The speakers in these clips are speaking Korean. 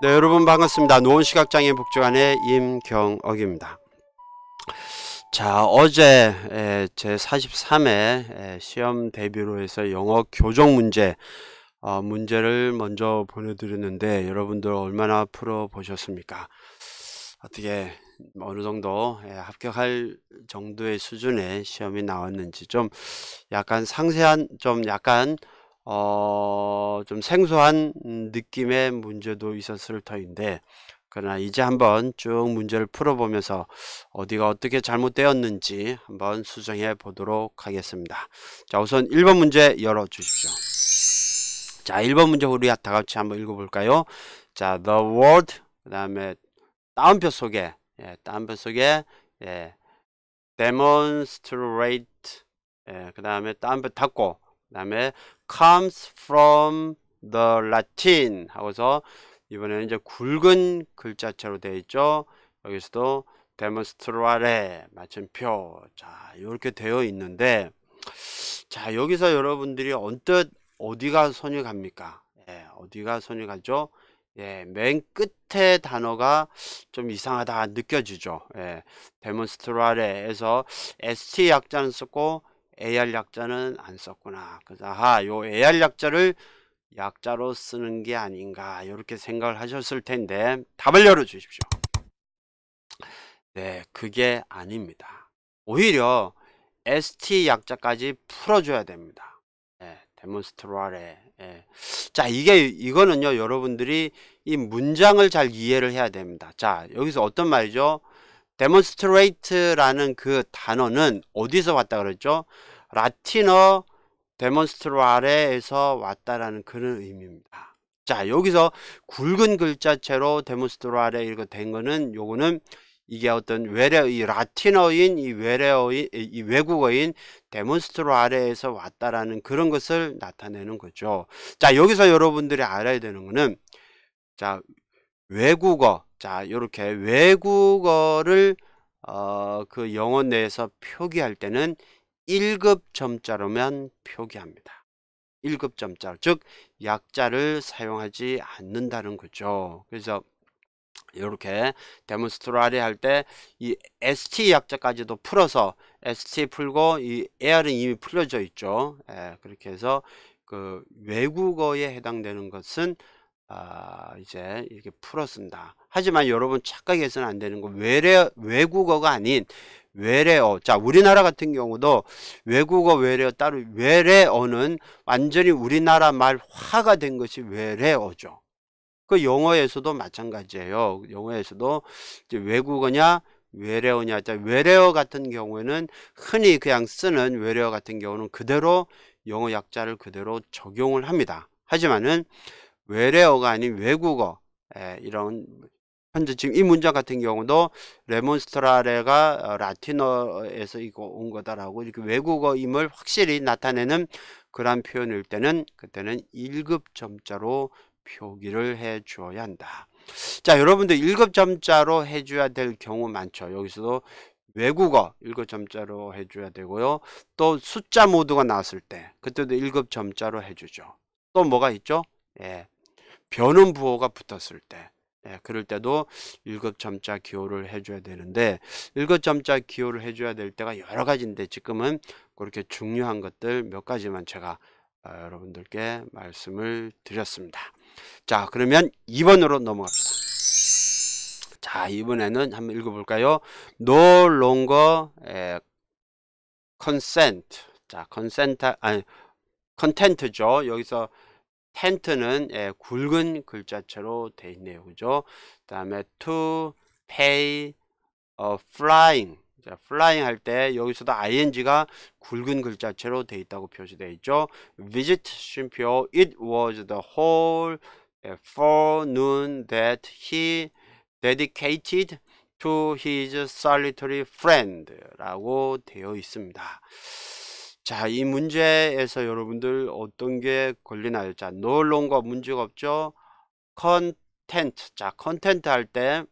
네, 여러분 반갑습니다. 노원 시각장애 복지관의 임경옥입니다. 자, 어제 제 43회 시험 대비로 해서 영어 교정 문제 어, 문제를 먼저 보내드렸는데 여러분들 얼마나 풀어 보셨습니까? 어떻게 어느 정도 합격할 정도의 수준의 시험이 나왔는지 좀 약간 상세한 좀 약간 어, 좀 생소한 느낌의 문제도 있었을 터인데 그러나 이제 한번 쭉 문제를 풀어보면서 어디가 어떻게 잘못되었는지 한번 수정해 보도록 하겠습니다. 자 우선 1번 문제 열어주십시오. 자 1번 문제 우리 다같이 한번 읽어볼까요? 자 the word 그 다음에 따옴표 속에 예, 따옴표 속에 예, demonstrate 예, 그 다음에 따옴표 닫고 그 다음에 comes from the Latin 하고서 이번에는 이제 굵은 글자체로 되어 있죠. 여기서도 d e m o n 데모스트라레 마침표 자 이렇게 되어 있는데 자 여기서 여러분들이 언뜻 어디가 손이 갑니까? 예, 어디가 손이 가죠? 예, 맨 끝에 단어가 좀 이상하다 느껴지죠. 예, d e m o n 데몬스트라레에서 ST 약자는 쓰고 AR 약자는 안 썼구나. 그래서 아하 요 AR 약자를 약자로 쓰는 게 아닌가 이렇게 생각을 하셨을 텐데 답을 열어 주십시오. 네 그게 아닙니다. 오히려 ST 약자까지 풀어줘야 됩니다. 네, 예, 데몬스트아레 예. 자 이게 이거는요 여러분들이 이 문장을 잘 이해를 해야 됩니다 자 여기서 어떤 말이죠 demonstrate라는 그 단어는 어디서 왔다 그랬죠? 라틴어 데몬스트라레에서 왔다라는 그런 의미입니다. 자, 여기서 굵은 글자체로 데몬스트라레 이거 된 거는 요거는 이게 어떤 외래 이 라틴어인 이 외래어인 이 외국어인 데몬스트로 아래에서 왔다라는 그런 것을 나타내는 거죠. 자, 여기서 여러분들이 알아야 되는 거는 자, 외국어 자 이렇게 외국어를 어, 그 영어 내에서 표기할 때는 1급 점자로만 표기합니다. 1급 점자 즉 약자를 사용하지 않는다는 거죠. 그래서 이렇게 데몬스트라리 로할때 이 ST 약자까지도 풀어서 ST 풀고 이 AR은 이미 풀려져 있죠. 예, 그렇게 해서 그 외국어에 해당되는 것은 아, 이제 이렇게 풀었습니다. 하지만 여러분 착각해서는 안 되는 거 외래 외국어가 아닌 외래어. 자, 우리나라 같은 경우도 외국어 외래어 따로 외래어는 완전히 우리나라 말 화가 된 것이 외래어죠. 그 영어에서도 마찬가지예요. 영어에서도 이제 외국어냐 외래어냐 외래어 같은 경우에는 흔히 그냥 쓰는 외래어 같은 경우는 그대로 영어 약자를 그대로 적용을 합니다. 하지만은 외래어가 아닌 외국어 예, 이런 현재 지금 이 문장 같은 경우도 레몬스트라레가 어, 라틴어에서 이거 온 거다라고 이렇게 외국어임을 확실히 나타내는 그러한 표현일 때는 그때는 1급 점자로 표기를 해 주어야 한다. 자 여러분들 1급 점자로 해줘야 될 경우 많죠. 여기서도 외국어 1급 점자로 해줘야 되고요. 또 숫자 모드가 나왔을 때 그때도 1급 점자로 해주죠. 또 뭐가 있죠? 예, 변음 부호가 붙었을 때 예, 그럴 때도 일급점자 기호를 해줘야 되는데 일급점자 기호를 해줘야 될 때가 여러 가지인데 지금은 그렇게 중요한 것들 몇 가지만 제가 아, 여러분들께 말씀을 드렸습니다. 자 그러면 2번으로 넘어갑니다자 이번에는 한번 읽어볼까요? No longer 에, 예, consent 자 consent 아니 컨텐트죠. 여기서 펜트는 예, 굵은 글자체로 돼 있네요. 그죠? 다음에 to pay a flying 자, flying 할 때 여기서도 ing가 굵은 글자체로 돼 있다고 표시되어 있죠. visit 쉼표 it was the whole forenoon that he dedicated to his solitary friend 라고 되어 있습니다. 자, 이 문제에서 여러분들 어떤 게 걸리나요? 자, 논론과 문제가 없죠? 컨텐트. 자, 컨텐트 할 때,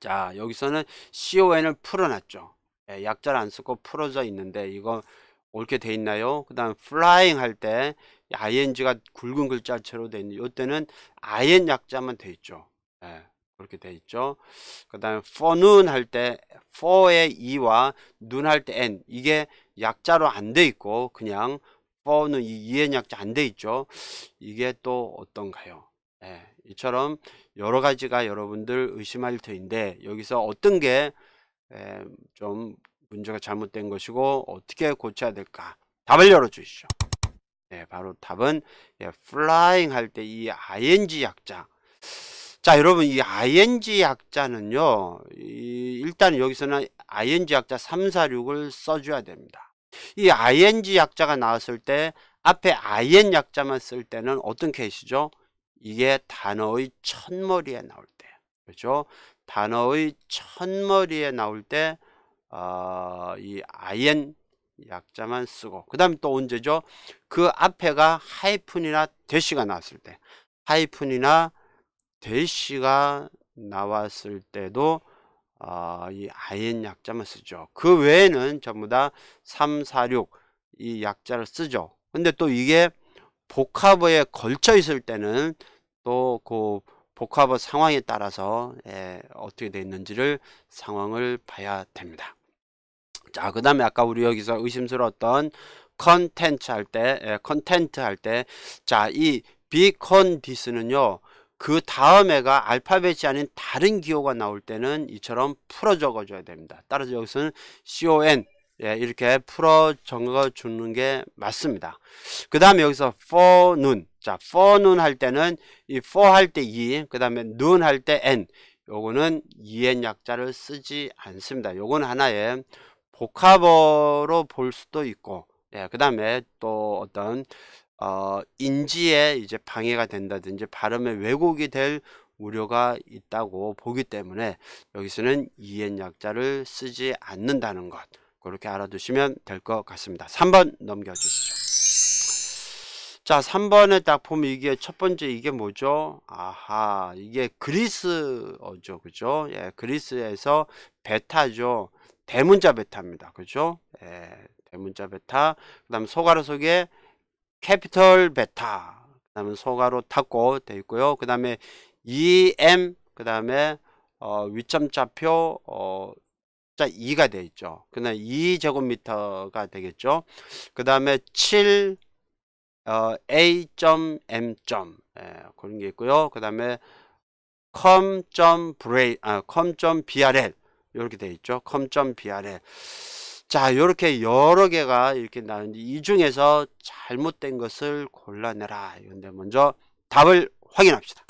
자, 여기서는 con을 풀어놨죠. 예, 약자를 안 쓰고 풀어져 있는데, 이거 옳게 돼 있나요? 그 다음, flying 할 때, ing가 굵은 글자체로 돼 있는, 요때는 in 약자만 돼 있죠. 예. 그렇게 돼 있죠. 그 다음에 for눈 할때 for의 e와 눈 할때 n 이게 약자로 안 돼 있고 그냥 for는 이엔 약자 안 돼 있죠. 이게 또 어떤가요? 예, 이처럼 여러 가지가 여러분들 의심할 터인데 여기서 어떤 게 좀 문제가 잘못된 것이고 어떻게 고쳐야 될까? 답을 열어주시죠. 예, 바로 답은 예, flying 할 때 이 ing 약자 자, 여러분 이 ing 약자는요. 이 일단 여기서는 ing 약자 346을 써줘야 됩니다. 이 ing 약자가 나왔을 때 앞에 in 약자만 쓸 때는 어떤 케이스죠? 이게 단어의 첫머리에 나올 때. 그렇죠? 단어의 첫머리에 나올 때, 어, 이 in 약자만 쓰고, 그 다음에 또 언제죠? 그 앞에가 하이픈이나 대시가 나왔을 때, 하이픈이나 대시가 나왔을 때도 어, 이 IN 약자만 쓰죠. 그 외에는 전부 다 3, 4, 6 이 약자를 쓰죠. 근데 또 이게 복합어에 걸쳐 있을 때는 또 그 복합어 상황에 따라서 예, 어떻게 돼 있는지를 상황을 봐야 됩니다. 자, 그 다음에 아까 우리 여기서 의심스러웠던 컨텐츠 할 때, 컨텐트 예, 할 때, 자, 이 비컨디스는요, 그 다음에가 알파벳이 아닌 다른 기호가 나올 때는 이처럼 풀어 적어줘야 됩니다. 따라서 여기서는 con 예, 이렇게 풀어 적어주는 게 맞습니다. 그 다음에 여기서 for 눈. 자, for 눈할 때는 이 for 할때이그 e, 다음에 눈 할때 n. 요거는 en 약자를 쓰지 않습니다. 요건 하나의 복합어로 볼 수도 있고, 예, 그 다음에 또 어떤 어, 인지에 이제 방해가 된다든지 발음의 왜곡이 될 우려가 있다고 보기 때문에 여기서는 이엔 약자를 쓰지 않는다는 것 그렇게 알아두시면 될 것 같습니다. 3번 넘겨주시죠. 자 3번에 딱 보면 이게 첫 번째 이게 뭐죠? 아하 이게 그리스어죠. 그죠? 예, 그리스에서 베타죠. 대문자 베타입니다. 그죠? 예, 대문자 베타 그 다음 소가로 속에 캐피털 베타 그 다음에 소가로 타코 되어 있고요 그 다음에 EM 그 다음에 어, 위점좌표 어, 자 2가 되어 있죠 그 다음에 2제곱미터가 e 되겠죠 그 다음에 7 어, A.M. 예, 그런 게 있고요 그 다음에 com.br 아, com.brl 이렇게 되어 있죠 com.brl 자 이렇게 여러 개가 이렇게 나는데 이 중에서 잘못된 것을 골라내라 이런데 먼저 답을 확인합시다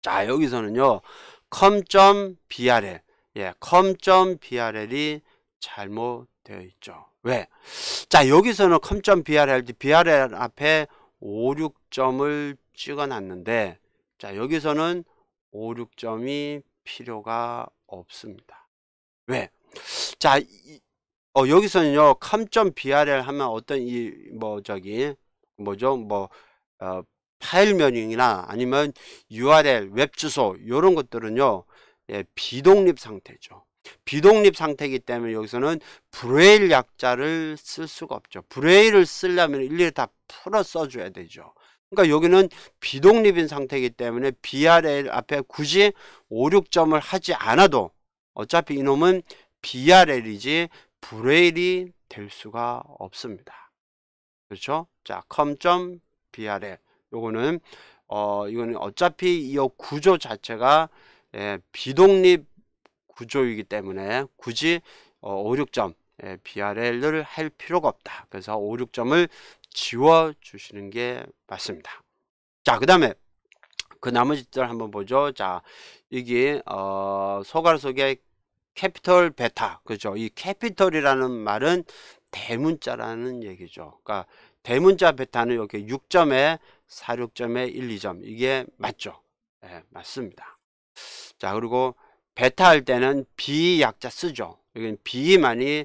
자 여기서는요 com.brl 예, com.brl이 잘못되어 있죠 왜? 자 여기서는 com.brl brl 앞에 5, 6점을 찍어놨는데 자 여기서는 5, 6점이 필요가 없습니다 왜? 자 이, 어, 여기서는요, 컴점 br을 하면 어떤 이, 뭐, 저기, 뭐죠, 뭐, 어, 파일 메이나 아니면 URL, 웹주소, 이런 것들은요, 예, 비독립 상태죠. 비독립 상태이기 때문에 여기서는 브레일 약자를 쓸 수가 없죠. 브레일을 쓰려면 일일이 다 풀어 써줘야 되죠. 그러니까 여기는 비독립인 상태이기 때문에 BRL 앞에 굳이 5, 6점을 하지 않아도 어차피 이놈은 BRL이지 브레일이 될 수가 없습니다. 그렇죠? 자, c o m b r 요거는 어 이거는 어차피 이 구조 자체가 예, 비독립 구조이기 때문에 굳이 어, 5, 6점 예, brl을 할 필요가 없다. 그래서 5, 6점을 지워 주시는 게 맞습니다. 자, 그다음에 그 나머지들 한번 보죠. 자, 여기 어, 소괄 소개 캐피털 베타 그죠 이 캐피털이라는 말은 대문자라는 얘기죠 그러니까 대문자 베타는 이렇게 6점에 46점에 1, 2점 이게 맞죠 예, 맞습니다 자 그리고 베타 할 때는 비 약자 쓰죠 여기는 B만이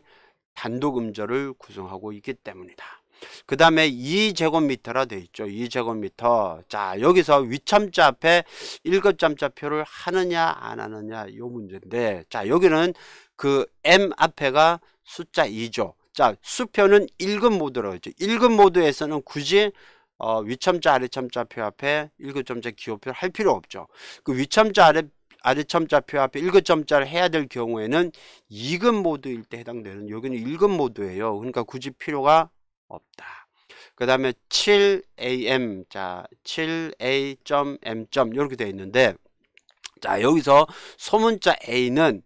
단독 음절을 구성하고 있기 때문이다 그 다음에 2제곱미터라 되어 있죠. 2제곱미터. 자, 여기서 위참자 앞에 1급참자표를 하느냐 안 하느냐 요 문제인데 자, 여기는 그 M 앞에가 숫자 2죠. 자, 수표는 1급 모드로고 했죠. 1급 모드에서는 굳이 어, 위첨자 아래첨자표 앞에 1급점자 기호표를 할 필요 없죠. 그 위첨자 아래 아래첨자표 앞에 1급점자를 해야 될 경우에는 2급 모드일 때 해당되는 여기는 1급 모드예요. 그러니까 굳이 필요가 없다. 그 다음에 7am 자 7a.m. 이렇게 되어 있는데 자 여기서 소문자 a는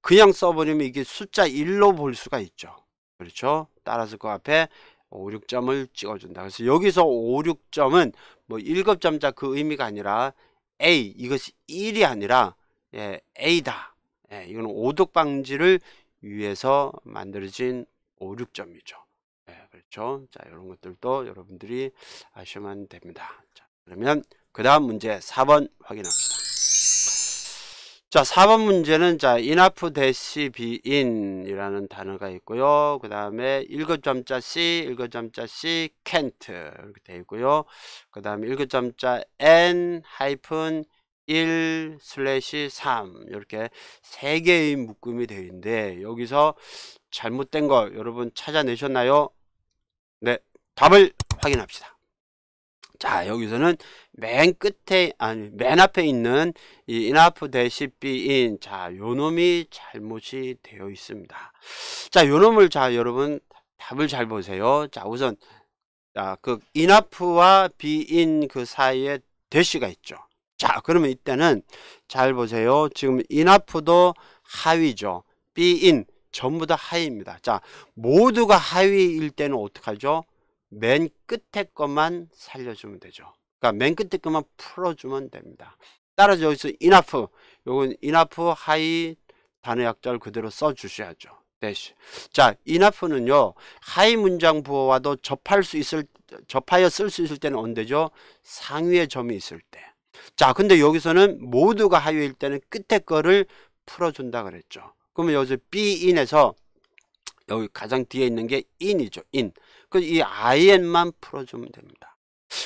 그냥 써버리면 이게 숫자 1로 볼 수가 있죠. 그렇죠? 따라서 그 앞에 5, 6점을 찍어준다. 그래서 여기서 5, 6점은 뭐 1급점자 그 의미가 아니라 A 이것이 1이 아니라 예, A다. 예, 이거는 오독방지를 위해서 만들어진 5, 6점이죠. 네, 그렇죠. 자, 이런 것들도 여러분들이 아시면 됩니다. 자, 그러면 그 다음 문제 4번 확인합시다. 자, 4번 문제는 자, enough dash be in 이라는 단어가 있고요. 그 다음에 일거점자 C, 일거점자 C, can't 이렇게 되어 있고요. 그 다음에 일거점자 N, 하이픈 1 슬래시 3 이렇게 세 개의 묶음이 되어 있는데 여기서 잘못된 거 여러분 찾아내셨나요? 네, 답을 확인합시다. 자, 여기서는 맨 끝에, 아니, 맨 앞에 있는 이 enough 대시 b 인 자, 요 놈이 잘못이 되어 있습니다. 자, 요 놈을, 자, 여러분, 답을 잘 보세요. 자, 우선, 자, 그 enough와 b 인그 사이에 대시가 있죠. 자, 그러면 이때는 잘 보세요. 지금 enough도 하위죠. b 인 전부 다 하위입니다. 자, 모두가 하위일 때는 어떡하죠? 맨 끝에 것만 살려주면 되죠. 그러니까 맨 끝에 것만 풀어주면 됩니다. 따라서 여기서 enough, 요건 enough 하위 단어 약자를 그대로 써주셔야죠. 대시. 자, enough는요, 하위 문장 부호와도 접할 수 있을, 접하여 쓸 수 있을 때는 언제죠? 상위의 점이 있을 때. 자, 근데 여기서는 모두가 하위일 때는 끝에 거를 풀어준다 그랬죠. 그러면 여기서 B인에서 여기 가장 뒤에 있는 게 인이죠. 인. 그래이 IN만 풀어주면 됩니다.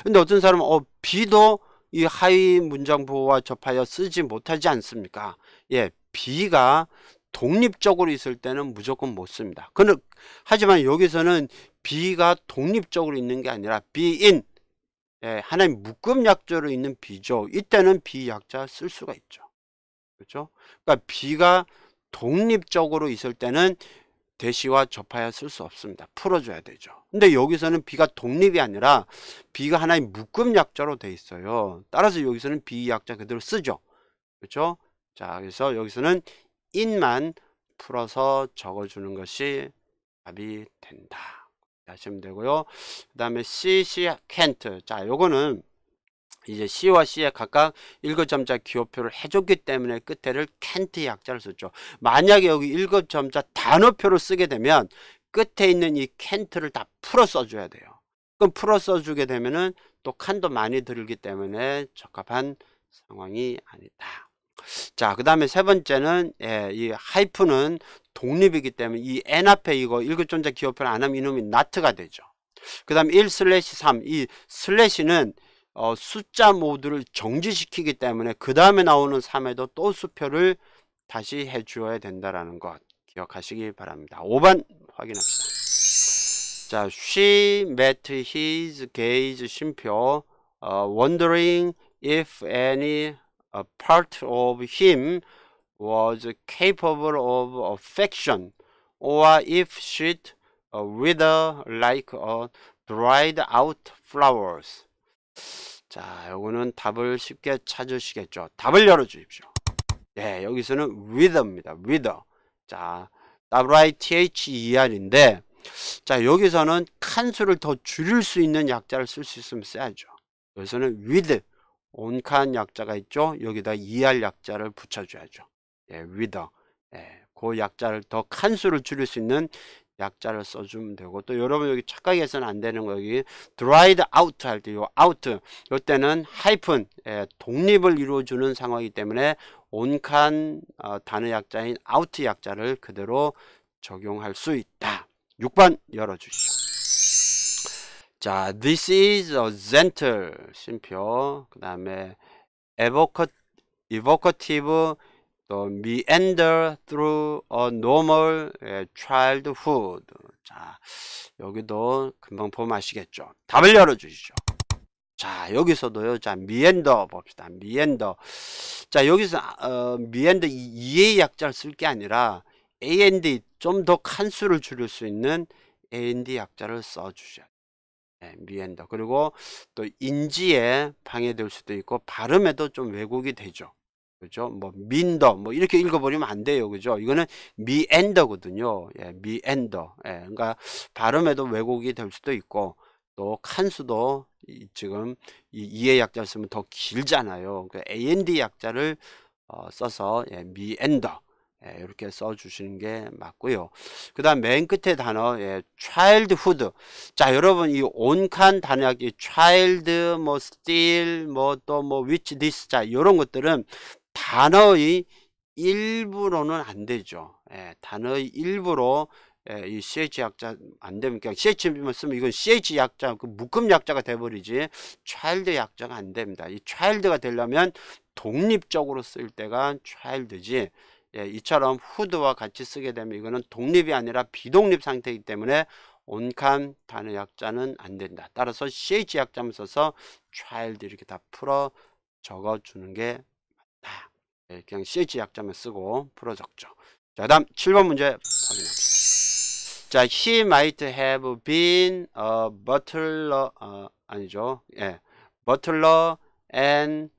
근데 어떤 사람은 어 B도 이 하위 문장 부호와 접하여 쓰지 못하지 않습니까? 예, B가 독립적으로 있을 때는 무조건 못 씁니다. 근데, 하지만 여기서는 B가 독립적으로 있는 게 아니라 B인 예, 하나의 묶음 약자로 있는 B죠. 이때는 B 약자 쓸 수가 있죠. 그렇죠? 그러니까 B가 독립적으로 있을 때는 대시와 접하여 쓸 수 없습니다. 풀어줘야 되죠. 근데 여기서는 비가 독립이 아니라 비가 하나의 묶음 약자로 돼 있어요. 따라서 여기서는 비 약자 그대로 쓰죠. 그렇죠? 자, 그래서 여기서는 인만 풀어서 적어주는 것이 답이 된다. 하시면 되고요. 그 다음에 CC can't. 자, 요거는 이제 C와 C에 각각 일거점자 기호표를 해줬기 때문에 끝에를 캔트 약자를 썼죠. 만약에 여기 일거점자 단어표를 쓰게 되면 끝에 있는 이 캔트를 다 풀어 써줘야 돼요. 그럼 풀어 써주게 되면은 또 칸도 많이 들기 때문에 적합한 상황이 아니다. 자, 그 다음에 세 번째는, 예, 이 하이프는 독립이기 때문에 이 n 앞에 이거 일급점자 기호표를 안 하면 이놈이 나트가 되죠. 그 다음에 1 슬래시 3, 이 슬래시는 어, 숫자 모드를 정지시키기 때문에 그 다음에 나오는 3에도 또 수표를 다시 해주어야 된다라는 것 기억하시기 바랍니다. 5번 확인합시다. 자, she met his gaze 심표 uh, wondering if any u part of him was capable of affection or if she'd uh, wither like a dried out flowers. 자, 요거는 답을 쉽게 찾으시겠죠. 답을 열어 주십시오. 예, 여기서는 wither입니다. wither. 자, wither인데 자, 여기서는 칸수를 더 줄일 수 있는 약자를 쓸 수 있으면 써야죠. 여기서는 with 온 칸 약자가 있죠. 여기다 er 약자를 붙여 줘야죠. 예, w i t h 예, 그 약자를 더 칸수를 줄일 수 있는 약자를 써주면 되고 또 여러분 여기 착각해서는 안 되는 거 여기 dried out 할때요 out 요때는 하이픈 예, 독립을 이루어주는 상황이기 때문에 온칸 어, 단어 약자인 out 약자를 그대로 적용할 수 있다 6번 열어주시죠 자 this is a gentle 심표 그 다음에 evocative 또 meander through a normal 예, childhood. 자, 여기도 금방 보면 아시겠죠? 답을 열어주시죠. 자, 여기서도요. 자, meander 봅시다. meander. 자, 여기서 어, meander 이의 약자를 쓸 게 아니라 and 좀 더 칸수를 줄일 수 있는 and 약자를 써주셔야 네, 미엔더 예, 그리고 또 인지에 방해될 수도 있고 발음에도 좀 왜곡이 되죠 그죠? 뭐 민더 뭐 이렇게 읽어버리면 안 돼요. 그죠? 이거는 미엔더거든요. 예, 미엔더. 예, 그러니까 발음에도 왜곡이 될 수도 있고 또 칸수도 이, 지금 이 이의 약자를 쓰면 더 길잖아요. 그 그러니까 AND 약자를 어, 써서 예, 미엔더 예, 이렇게 써주시는 게 맞고요. 그 다음 맨 끝에 단어 예, childhood 자 여러분 이 온 칸 단약 이 child 뭐 still 뭐 또뭐 뭐 which this 자 이런 것들은 단어의 일부로는 안 되죠. 예, 단어의 일부로 예, 이 CH 약자 안 되면 그냥 CH만 쓰면 이건 CH 약자 그 묶음 약자가 돼버리지 차일드 약자가 안 됩니다. 이 차일드가 되려면 독립적으로 쓸 때가 차일드지 예, 이처럼 후드와 같이 쓰게 되면 이거는 독립이 아니라 비독립 상태이기 때문에 온칸 단어 약자는 안 된다. 따라서 CH 약자만 써서 child이렇게 다 풀어 적어주는 게 네, 그냥 CH 약자만 쓰고 풀어 적죠. 자, 다음 7번 문제 확인합시다. 자, he might have been a butler, 어, 아니죠. 예. butler and,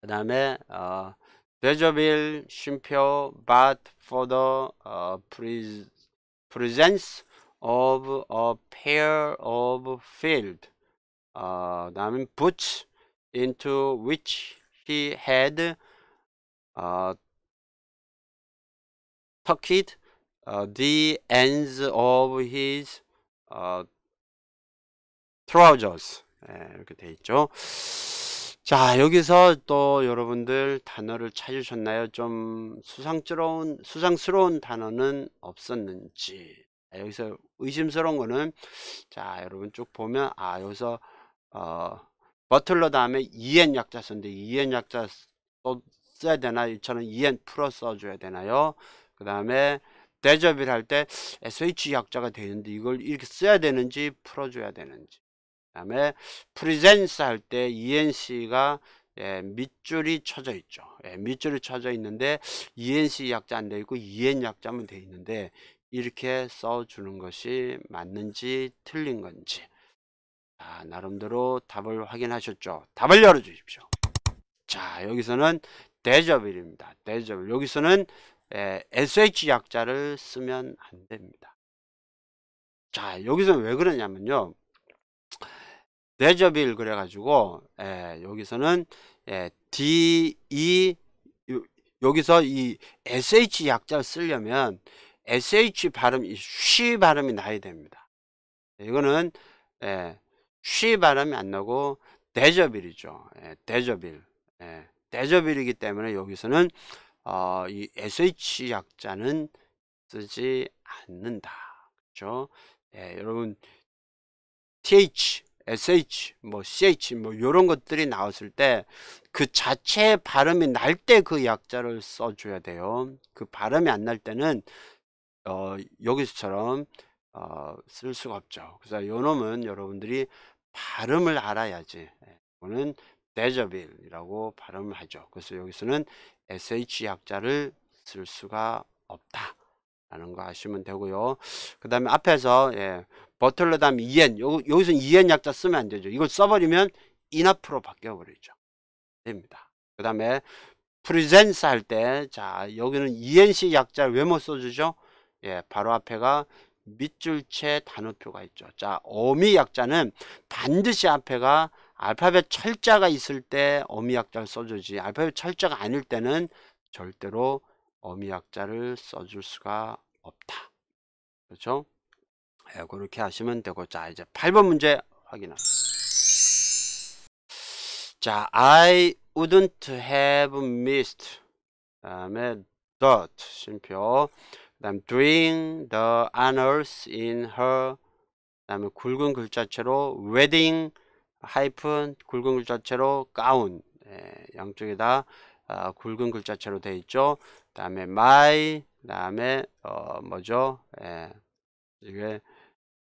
그 다음에, 어, 데저빌 쉼표 but for the uh, pre presence of a pair of field uh, 다음에 boots into which he had uh, tucked uh, the ends of his uh, trousers 네, 이렇게 돼 있죠. 자 여기서 또 여러분들 단어를 찾으셨나요? 좀 수상스러운 수상스러운 단어는 없었는지 여기서 의심스러운 거는 자 여러분 쭉 보면 아 여기서 어 버틀러 다음에 en 약자 썼는데 en 약자 또 써야 되나? 저는 en 풀어 써줘야 되나요? 그 다음에 대접을 할 때 sh 약자가 되는데 이걸 이렇게 써야 되는지 풀어줘야 되는지 그 다음에 프리젠스 할 때 enc가 예, 밑줄이 쳐져 있죠. 예, 밑줄이 쳐져 있는데 ENC 약자 안 되어 있고 EN 약자만 되어 있는데 이렇게 써주는 것이 맞는지 틀린 건지 자, 아, 나름대로 답을 확인하셨죠. 답을 열어주십시오. 자, 여기서는 대접일입니다. 대접 여기서는 에, SH 약자를 쓰면 안 됩니다. 자, 여기서는 왜 그러냐면요. 대접일 그래가지고 에, 여기서는 에, DE 여기서 이 SH 약자를 쓰려면 SH 발음이 쉬 발음이 나야 됩니다. 이거는 에, 쉬 발음이 안 나고 대저빌이죠. 예, 대저빌. 예, 대저빌이기 때문에 여기서는 어, 이 SH 약자는 쓰지 않는다. 그렇죠? 예, 여러분 TH, SH, 뭐 CH 뭐 이런 것들이 나왔을 때 그자체 발음이 날 때 그 약자를 써줘야 돼요. 그 발음이 안 날 때는 어, 여기서처럼 어, 쓸 수가 없죠. 그래서 요 놈은 여러분들이 발음을 알아야지 이거는 예, 데저빌이라고 발음을 하죠 그래서 여기서는 SH 약자를 쓸 수가 없다 라는 거 아시면 되고요 그 다음에 앞에서 예, 버틀러담 이엔 여기서 이엔 약자 쓰면 안 되죠 이걸 써버리면 인앞으로 바뀌어 버리죠 됩니다 그 다음에 프리젠스 할 때 자 여기는 ENC 약자를 왜못 써주죠 예 바로 앞에가 밑줄채 단어표가 있죠. 자, 어미 약자는 반드시 앞에가 알파벳 철자가 있을 때 어미 약자를 써주지 알파벳 철자가 아닐 때는 절대로 어미 약자를 써줄 수가 없다. 그렇죠? 예, 그렇게 하시면 되고 자 이제 8번 문제 확인합니다. 자, I wouldn't have missed. 그 다음에 dot 심표. 그 다음 doing the honors in her 그 다음에 굵은 글자체로 wedding 하이픈 굵은 글자체로 가운 예, 양쪽에 다 어, 굵은 글자체로 되어 있죠. 그 다음에 my 그 다음에 어, 뭐죠? 예, 이게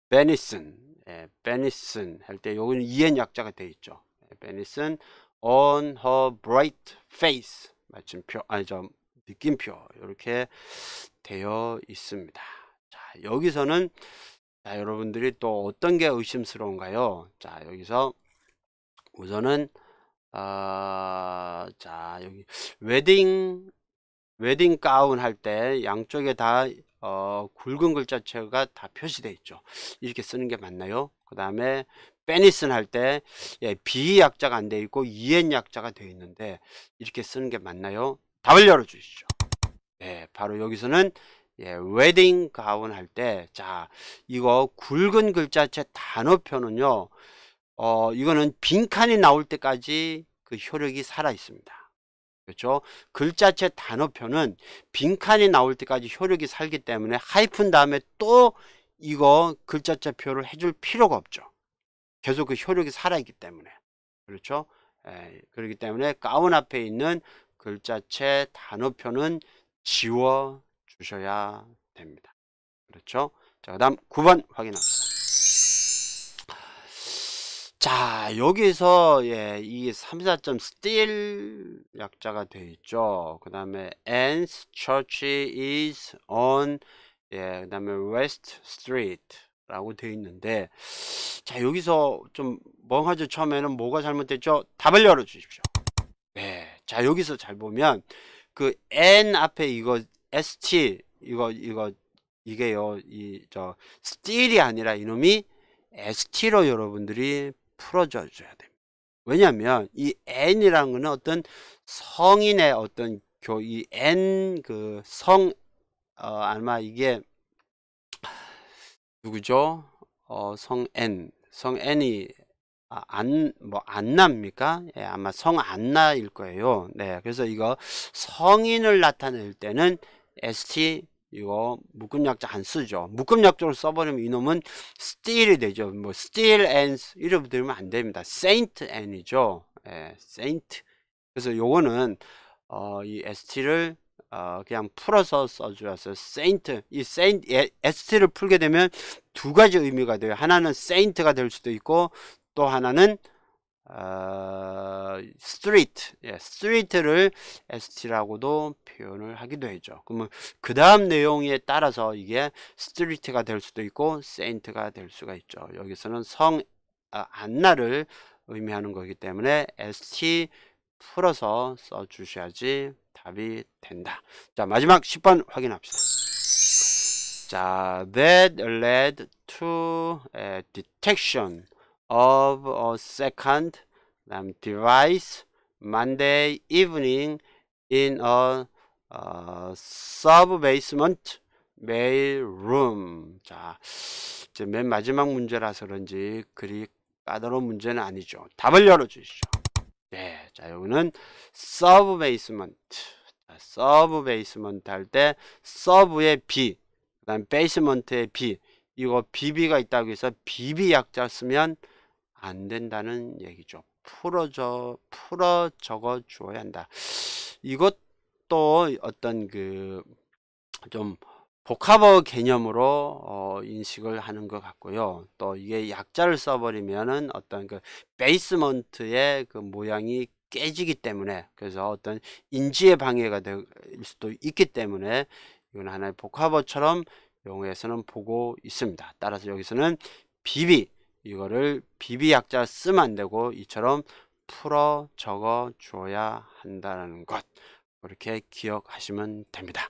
베니슨 예, 베니슨 할때 요건 이엔 약자가 되어 있죠. 베니슨 예, on her bright face 마침표 아니 저 느낌표 이렇게 되어 있습니다. 자, 여기서는 자, 여러분들이 또 어떤 게 의심스러운가요? 자, 여기서 우선은 어, 자, 여기 웨딩 웨딩 가운 할 때 양쪽에 다 어, 굵은 글자체가 다 표시되어 있죠. 이렇게 쓰는 게 맞나요? 그 다음에 빼니슨 할때 예, B e 약자가 안 돼 있고 EN 약자가 되어 있는데 이렇게 쓰는 게 맞나요? 답을 열어주시죠. 예, 바로 여기서는 예, 웨딩 가운 할 때, 자, 이거 굵은 글자체 단어표는요, 어, 이거는 빈칸이 나올 때까지 그 효력이 살아 있습니다. 그렇죠? 글자체 단어표는 빈칸이 나올 때까지 효력이 살기 때문에 하이픈 다음에 또 이거 글자체 표를 해줄 필요가 없죠. 계속 그 효력이 살아있기 때문에. 그렇죠? 에, 예, 그렇기 때문에 가운 앞에 있는 글자체 단어표는 지워 주셔야 됩니다. 그렇죠? 자, 그다음 9번 확인합니다 자, 여기서 예, 이3 4점 still 약자가 되어 있죠. 그다음에 Ann's church is on 예, 그다음에 West Street 라고 되어 있는데 자 여기서 좀 멍하죠 처음에는 뭐가 잘못됐죠 답을 열어 주십시오 네자 여기서 잘 보면 그 n 앞에 이거 st 이거 이거 이게요 이저 스틸이 아니라 이놈이 st로 여러분들이 풀어줘 줘야 됩니다 왜냐하면 이 n이라는 거는 어떤 성인의 어떤 교이 n 그성 어, 아마 이게 누구죠 어성 n 성 n이 아, 안, 뭐, 안납니까? 예, 아마 성 안나일 거예요. 네. 그래서 이거 성인을 나타낼 때는 st, 이거 묶음약자 안 쓰죠. 묶음약자로 써버리면 이놈은 still이 되죠. 뭐, still and, 이렇게 들으면 안 됩니다. saint and이죠. 예, saint. 그래서 요거는, 어, 이 st를 어, 그냥 풀어서 써주어서 세인트 이 세인트 에스트를 예, 풀게 되면 두 가지 의미가 돼요 하나는 세인트가 될 수도 있고 또 하나는 어, 스트리트, 예, 스트리트를 ST라고도 표현을 하기도 해죠. 그러면 그 다음 내용에 따라서 이게 스트리트가 될 수도 있고 세인트가 될 수가 있죠. 여기서는 성 아, 안나를 의미하는 거기 때문에 ST 풀어서 써 주셔야지 답이 된다. 자 마지막 10번 확인합시다. 자, that led to detection. of a second um, device Monday evening in a uh, sub-basement mail room. 자, 이제 맨 마지막 문제라서 그런지 그리 까다로운 문제는 아니죠. 답을 열어주시죠. 네, 자, 여기는 sub-basement. sub-basement 할 때 sub의 b, 그 다음 basement의 b. 이거 bb가 있다고 해서 bb 약자 쓰면 안 된다는 얘기죠. 풀어져 풀어 적어 주어야 한다. 이것도 어떤 그 좀 복합어 개념으로 어, 인식을 하는 것 같고요. 또 이게 약자를 써버리면은 어떤 그 베이스먼트의 그 모양이 깨지기 때문에 그래서 어떤 인지의 방해가 될 수도 있기 때문에 이건 하나의 복합어처럼 용어에서는 보고 있습니다. 따라서 여기서는 비비 이거를 비비 약자 쓰면 안되고 이처럼 풀어 적어 줘야 한다는 것 그렇게 기억하시면 됩니다.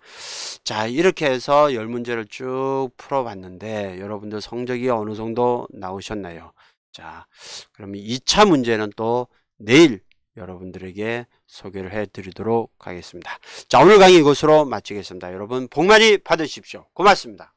자 이렇게 해서 열 문제를 쭉 풀어봤는데 여러분들 성적이 어느 정도 나오셨나요? 자 그럼 2차 문제는 또 내일 여러분들에게 소개를 해드리도록 하겠습니다. 자 오늘 강의 이것으로 마치겠습니다. 여러분 복 많이 받으십시오. 고맙습니다.